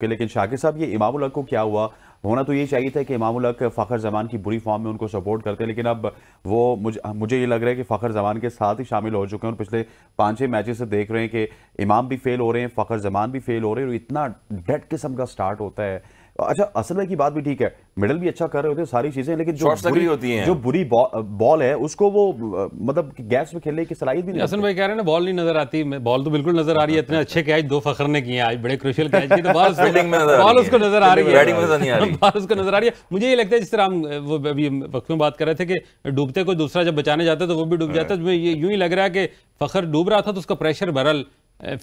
कि लेकिन शाकिर साहब ये इमाम हक को क्या हुआ होना तो ये चाहिए था कि इमाम हक फ़खर जमान की बुरी फॉर्म में उनको सपोर्ट करते हैं लेकिन अब वो मुझे मुझे ये लग रहा है कि फ़खर जमान के साथ ही शामिल हो चुके हैं और पिछले पाँच छः मैचेस से देख रहे हैं कि इमाम भी फेल हो रहे हैं फ़खर जमान भी फेल हो रहे हैं और इतना डेड किस्म का स्टार्ट होता है अच्छा असल की बात भी ठीक है मेडल भी अच्छा कर रहे होते हैं सारी चीजें लेकिन जो बुरी होती हैं जो बुरी बॉल है उसको वो मतलब गैस में खेलने की सलाहियत भी नहीं असल भाई कह रहे हैं बॉल नहीं नजर आती बॉल तो बिल्कुल नजर आ रही है इतने अच्छे कैच दो फखर ने किए आज बड़े क्रुशियल कैच की तो बॉल उसको नजर आ रही है बॉल उसको नजर आ रही है मुझे ये लगता है जिस तरह हम वो अभी वक्त में बात कर रहे थे कि डूबते कोई दूसरा जब बचाने जाते तो वो भी डूब जाता है हाँ। यूं ही लग रहा है कि फखर डूब रहा था तो उसका प्रेशर बरल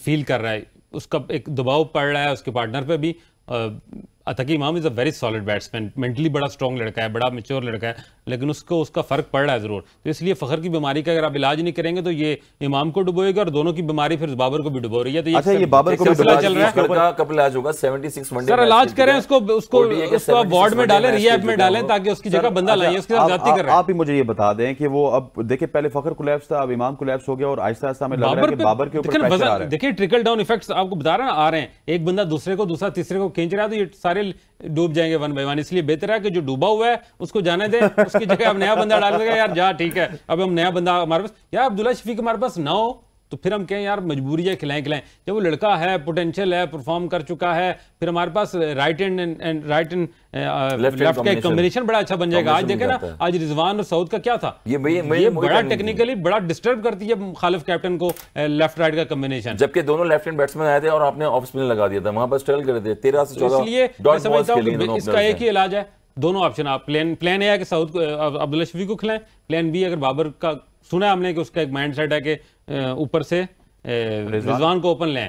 फील कर रहा है उसका एक दबाव पड़ रहा है उसके पार्टनर पर भी अतकी Imam is a very solid batsman mentally बड़ा स्ट्रॉन्ग लड़का है बड़ा मेच्योर लड़का है लेकिन उसको उसका फ़र्क पड़ रहा है ज़रूर तो इसलिए फ़खर की बीमारी का अगर आप इलाज नहीं करेंगे तो ये इमाम को डुबोएगा और दोनों की बीमारी फिर बाबर को भी डुबो रही है तो ये अच्छा ये बाबर को भी चल रहा है कब इलाज होगा 76 वनडे सर इलाज करें उसको उसको उसको वार्ड में डालें रिहैब में डालें ताकि उसकी जगह बंदा लाइए उसके साथ जाती कर आप ही मुझे ये बता दें कि वो अब देखिए पहले फ़खर कोलैप्स था अब इमाम कोलैप्स हो गया और आहिस्ता आहिस्ता हमें बाबर रहा बाबर के ऊपर देखिए ट्रिकल डाउन इफेक्ट आपको बता रहे ना आ रहे हैं एक बंदा दूसरे को दूसरा तीसरे को खींच रहा है तो ये सारे डूब जाएंगे वन बाई वन इसलिए बेहतर है कि जो डूबा हुआ है उसको जाने दें उसकी जगह अब नया बंदा डाल देगा यार जा ठीक है अब हम नया बंदा हमारे पास यार अब्दुल्ला शफीक हमारे पास ना हो तो फिर हम कहें यार मजबूरी है खिलाएं खिलाएं जब वो लड़का है पोटेंशियल है परफॉर्म कर चुका है फिर हमारे पास right and and right and left का कॉम्बिनेशन बड़ा अच्छा बन जाएगा आज देखें ना आज रिजवान और सऊद का क्या था ये, ये, बड़ा टेक्निकली बड़ा डिस्टर्ब करती है खालिफ कैप्टन को लेफ्ट uh, राइट का कॉम्बिनेशन जबकि दोनों लेफ्ट एंड बैट्समैन आए थे और आपने ऑफ स्पिन लगा दिया था वहां पर स्ट्रगल कर रहे थे तेरह से तो चौदह इसका एक ही इलाज है दोनों ऑप्शन आप प्लान प्लान ए है कि सऊद uh, अब्दुल शफी को खिलाएं प्लान बी अगर बाबर का सुना हमने कि उसका एक सेट है कि ऊपर से रिजवान को ओपन लें